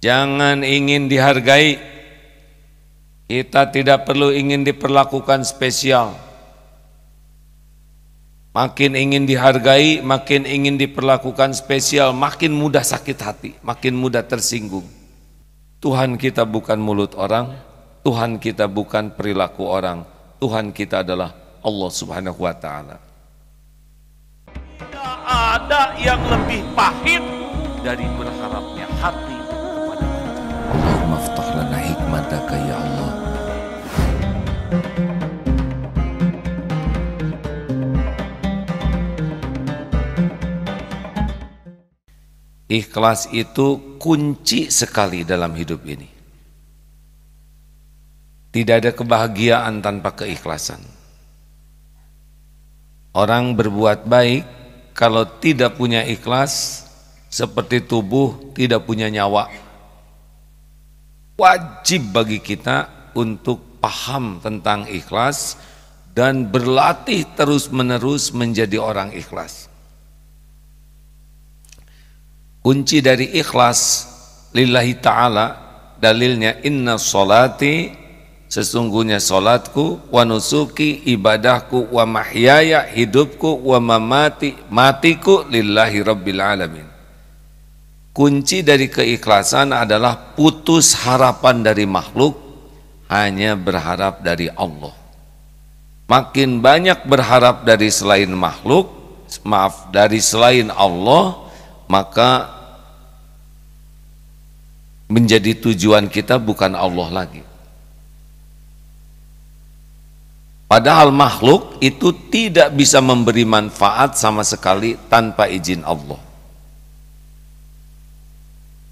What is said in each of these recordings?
Jangan ingin dihargai. Kita tidak perlu ingin diperlakukan spesial. Makin ingin dihargai, makin ingin diperlakukan spesial, makin mudah sakit hati, makin mudah tersinggung. Tuhan kita bukan mulut orang, Tuhan kita bukan perilaku orang, Tuhan kita adalah Allah Subhanahu wa taala. Tidak ada yang lebih pahit dari berharapnya hati Ikhlas itu kunci sekali dalam hidup ini. Tidak ada kebahagiaan tanpa keikhlasan. Orang berbuat baik kalau tidak punya ikhlas seperti tubuh tidak punya nyawa. Wajib bagi kita untuk paham tentang ikhlas dan berlatih terus-menerus menjadi orang ikhlas kunci dari ikhlas lillahi ta'ala dalilnya inna solati sesungguhnya solatku wa nusuki ibadahku wa mahyaya hidupku wa mamati matiku lillahi rabbil alamin kunci dari keikhlasan adalah putus harapan dari makhluk hanya berharap dari Allah makin banyak berharap dari selain makhluk maaf dari selain Allah maka menjadi tujuan kita bukan Allah lagi. Padahal makhluk itu tidak bisa memberi manfaat sama sekali tanpa izin Allah.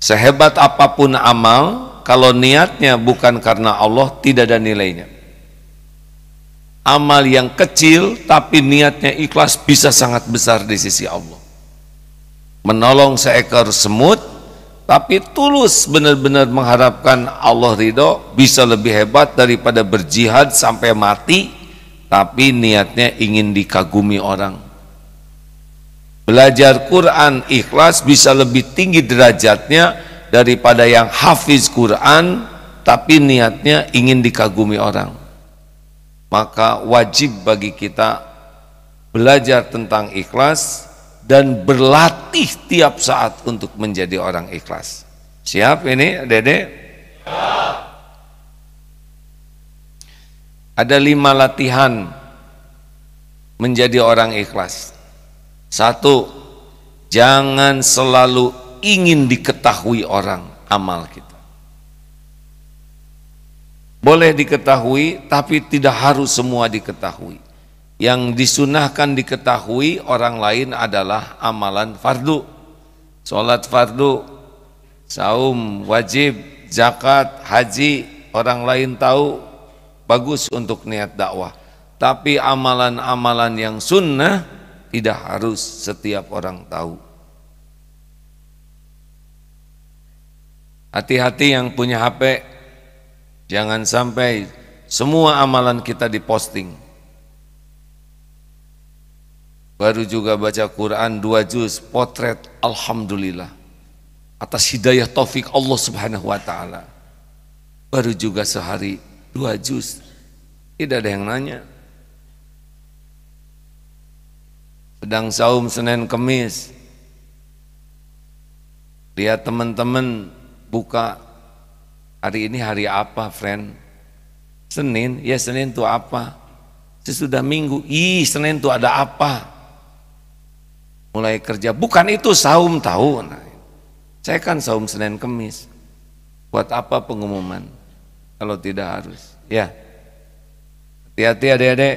Sehebat apapun amal, kalau niatnya bukan karena Allah, tidak ada nilainya. Amal yang kecil tapi niatnya ikhlas bisa sangat besar di sisi Allah menolong seekor semut tapi tulus benar-benar mengharapkan Allah ridho bisa lebih hebat daripada berjihad sampai mati tapi niatnya ingin dikagumi orang belajar Quran ikhlas bisa lebih tinggi derajatnya daripada yang hafiz Quran tapi niatnya ingin dikagumi orang maka wajib bagi kita belajar tentang ikhlas dan berlatih tiap saat untuk menjadi orang ikhlas. Siap ini, Dede? Ada lima latihan menjadi orang ikhlas. Satu, jangan selalu ingin diketahui orang amal kita. Boleh diketahui, tapi tidak harus semua diketahui yang disunahkan diketahui orang lain adalah amalan fardu sholat fardu saum wajib zakat haji orang lain tahu bagus untuk niat dakwah tapi amalan-amalan yang sunnah tidak harus setiap orang tahu Hati-hati yang punya HP, jangan sampai semua amalan kita diposting. Baru juga baca Quran dua juz, potret Alhamdulillah. Atas hidayah taufik Allah subhanahu wa ta'ala. Baru juga sehari dua juz. Tidak ada yang nanya. Sedang saum Senin Kemis. Lihat teman-teman buka hari ini hari apa friend? Senin, ya Senin itu apa? Sesudah minggu, ih Senin itu ada apa? mulai kerja bukan itu saum tahu nah, saya kan saum Senin Kemis buat apa pengumuman kalau tidak harus ya hati-hati adik-adik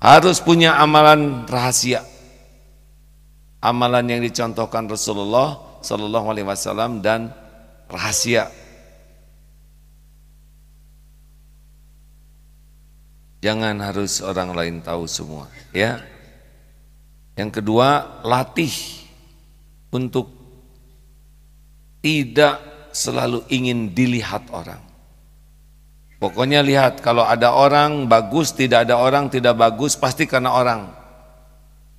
harus punya amalan rahasia amalan yang dicontohkan Rasulullah Shallallahu Alaihi Wasallam dan rahasia jangan harus orang lain tahu semua ya yang kedua, latih untuk tidak selalu ingin dilihat orang. Pokoknya lihat kalau ada orang bagus, tidak ada orang tidak bagus pasti karena orang.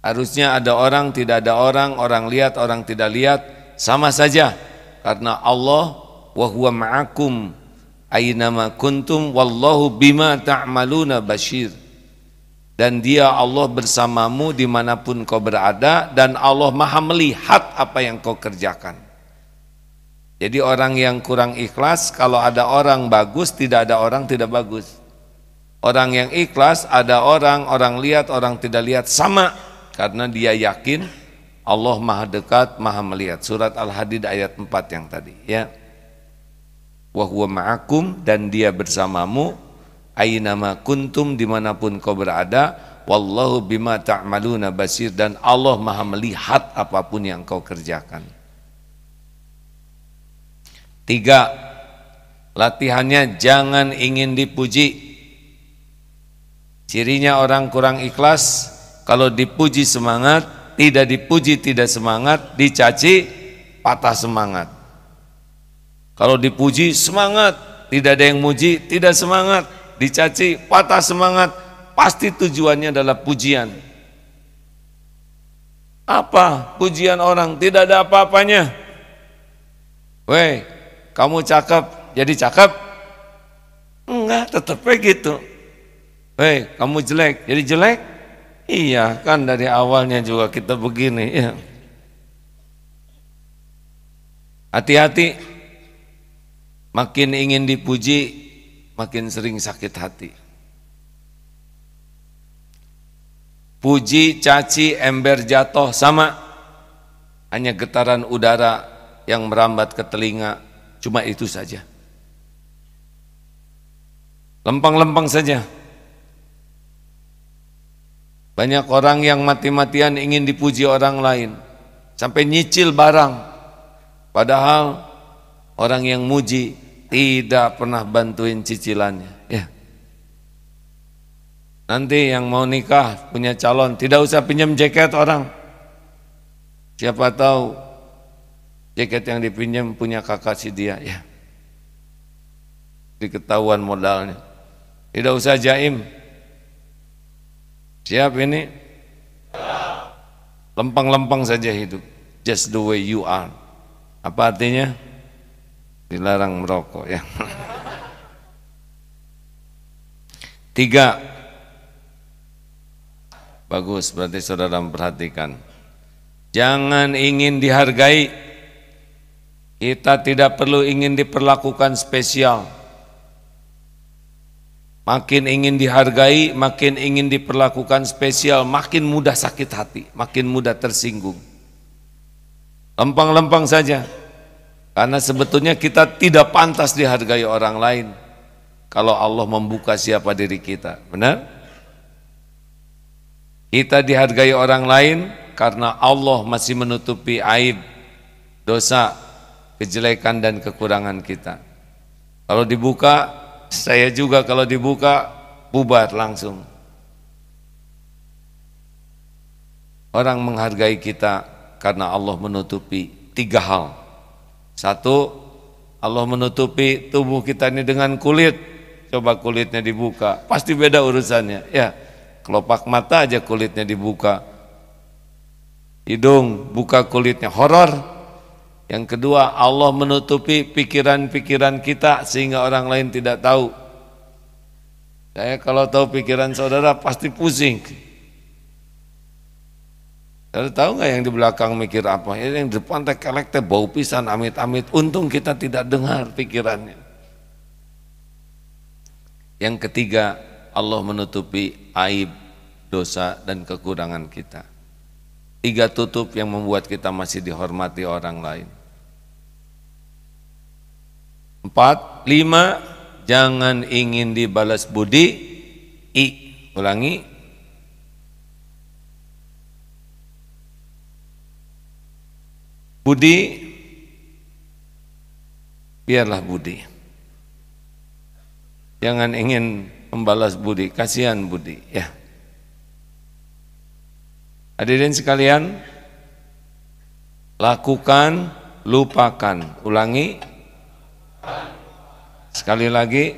Harusnya ada orang, tidak ada orang, orang lihat, orang tidak lihat sama saja karena Allah wa huwa ma'akum aina kuntum wallahu bima ta'maluna ta basyir dan dia Allah bersamamu dimanapun kau berada dan Allah maha melihat apa yang kau kerjakan jadi orang yang kurang ikhlas kalau ada orang bagus tidak ada orang tidak bagus orang yang ikhlas ada orang orang lihat orang tidak lihat sama karena dia yakin Allah maha dekat maha melihat surat Al-Hadid ayat 4 yang tadi ya wahuwa ma'akum dan dia bersamamu ainama kuntum dimanapun kau berada wallahu bima ta'maluna basir dan Allah maha melihat apapun yang kau kerjakan tiga latihannya jangan ingin dipuji cirinya orang kurang ikhlas kalau dipuji semangat tidak dipuji tidak semangat dicaci patah semangat kalau dipuji semangat tidak ada yang muji tidak semangat dicaci, patah semangat, pasti tujuannya adalah pujian. Apa pujian orang? Tidak ada apa-apanya. Weh, kamu cakep, jadi cakep? Enggak, tetap gitu. Weh, kamu jelek, jadi jelek? Iya, kan dari awalnya juga kita begini. Ya. Hati-hati, makin ingin dipuji, makin sering sakit hati. Puji, caci, ember jatuh sama. Hanya getaran udara yang merambat ke telinga, cuma itu saja. Lempang-lempang saja. Banyak orang yang mati-matian ingin dipuji orang lain, sampai nyicil barang. Padahal orang yang muji tidak pernah bantuin cicilannya. Ya. Nanti yang mau nikah punya calon tidak usah pinjam jaket orang. Siapa tahu jaket yang dipinjam punya kakak si dia ya. Diketahuan modalnya. Tidak usah jaim. Siap ini? Lempeng-lempeng saja hidup. Just the way you are. Apa artinya? dilarang merokok ya. Tiga, bagus berarti saudara memperhatikan. Jangan ingin dihargai, kita tidak perlu ingin diperlakukan spesial. Makin ingin dihargai, makin ingin diperlakukan spesial, makin mudah sakit hati, makin mudah tersinggung. Lempang-lempang saja, karena sebetulnya kita tidak pantas dihargai orang lain kalau Allah membuka siapa diri kita. Benar? Kita dihargai orang lain karena Allah masih menutupi aib, dosa, kejelekan dan kekurangan kita. Kalau dibuka, saya juga kalau dibuka bubar langsung. Orang menghargai kita karena Allah menutupi tiga hal. Satu, Allah menutupi tubuh kita ini dengan kulit. Coba kulitnya dibuka, pasti beda urusannya. Ya, kelopak mata aja kulitnya dibuka. Hidung buka kulitnya horor. Yang kedua, Allah menutupi pikiran-pikiran kita sehingga orang lain tidak tahu. Saya kalau tahu pikiran saudara pasti pusing. Lalu tahu nggak yang di belakang mikir apa? Ini yang di depan tekelek teh bau pisan amit-amit. Untung kita tidak dengar pikirannya. Yang ketiga, Allah menutupi aib, dosa dan kekurangan kita. Tiga tutup yang membuat kita masih dihormati orang lain. Empat, lima, jangan ingin dibalas budi. I, ulangi, Budi biarlah budi. Jangan ingin membalas budi, kasihan budi ya. Hadirin sekalian, lakukan, lupakan. Ulangi. Sekali lagi.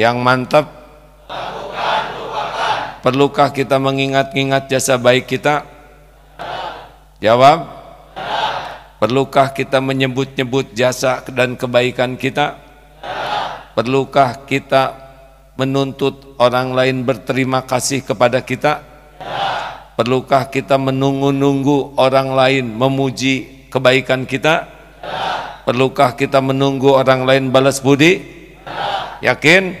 Yang mantap. Perlukah kita mengingat-ingat jasa baik kita? Jawab. Perlukah kita menyebut-nyebut jasa dan kebaikan kita? Perlukah kita menuntut orang lain berterima kasih kepada kita? Perlukah kita menunggu-nunggu orang lain memuji kebaikan kita? Perlukah kita menunggu orang lain balas budi? Yakin?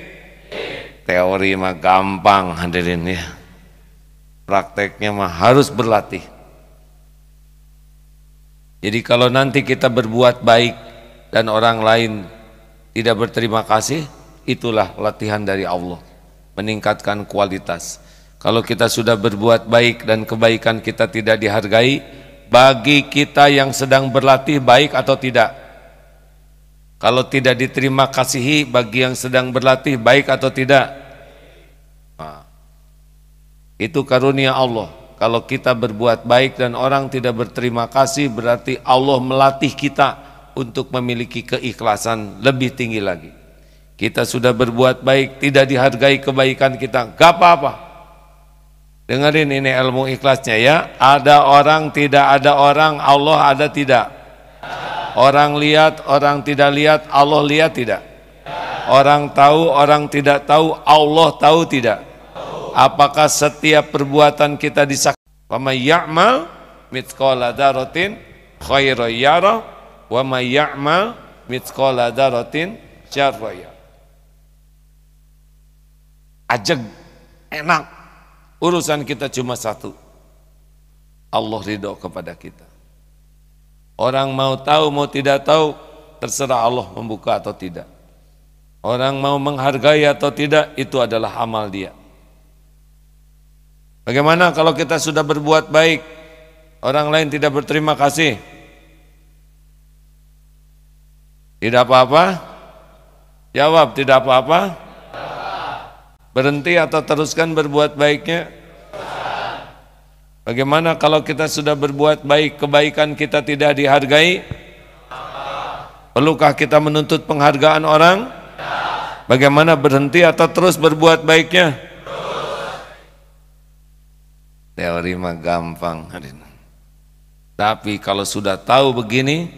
Teori mah gampang hadirin ya. Prakteknya mah harus berlatih. Jadi kalau nanti kita berbuat baik dan orang lain tidak berterima kasih, itulah latihan dari Allah. Meningkatkan kualitas. Kalau kita sudah berbuat baik dan kebaikan kita tidak dihargai, bagi kita yang sedang berlatih baik atau tidak. Kalau tidak diterima kasihi bagi yang sedang berlatih baik atau tidak. Nah, itu karunia Allah kalau kita berbuat baik dan orang tidak berterima kasih berarti Allah melatih kita untuk memiliki keikhlasan lebih tinggi lagi. Kita sudah berbuat baik, tidak dihargai kebaikan kita, gak apa-apa. Dengerin ini ilmu ikhlasnya ya. Ada orang, tidak ada orang, Allah ada tidak. Orang lihat, orang tidak lihat, Allah lihat tidak. Orang tahu, orang tidak tahu, Allah tahu tidak apakah setiap perbuatan kita disaksikan Wamay ya'mal mitqala daratin khairan yara wa may ya'mal mitqala daratin syarra Ajeg enak urusan kita cuma satu. Allah ridho kepada kita. Orang mau tahu mau tidak tahu terserah Allah membuka atau tidak. Orang mau menghargai atau tidak itu adalah amal dia. Bagaimana kalau kita sudah berbuat baik, orang lain tidak berterima kasih? Tidak apa-apa? Jawab, tidak apa-apa? Berhenti atau teruskan berbuat baiknya? Bagaimana kalau kita sudah berbuat baik, kebaikan kita tidak dihargai? Perlukah kita menuntut penghargaan orang? Bagaimana berhenti atau terus berbuat baiknya? Teori mah gampang. Tapi kalau sudah tahu begini,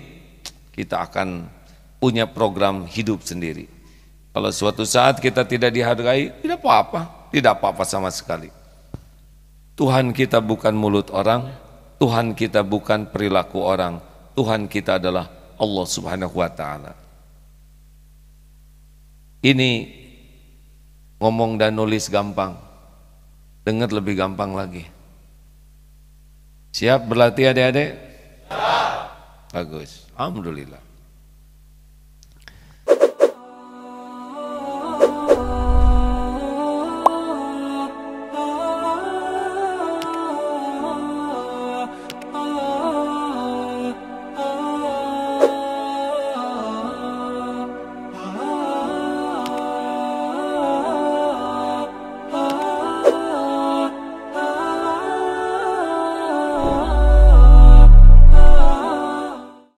kita akan punya program hidup sendiri. Kalau suatu saat kita tidak dihargai, tidak apa-apa, tidak apa-apa sama sekali. Tuhan kita bukan mulut orang, Tuhan kita bukan perilaku orang, Tuhan kita adalah Allah Subhanahu wa taala. Ini ngomong dan nulis gampang, dengar lebih gampang lagi. Siap berlatih adik-adik? Bagus. Alhamdulillah.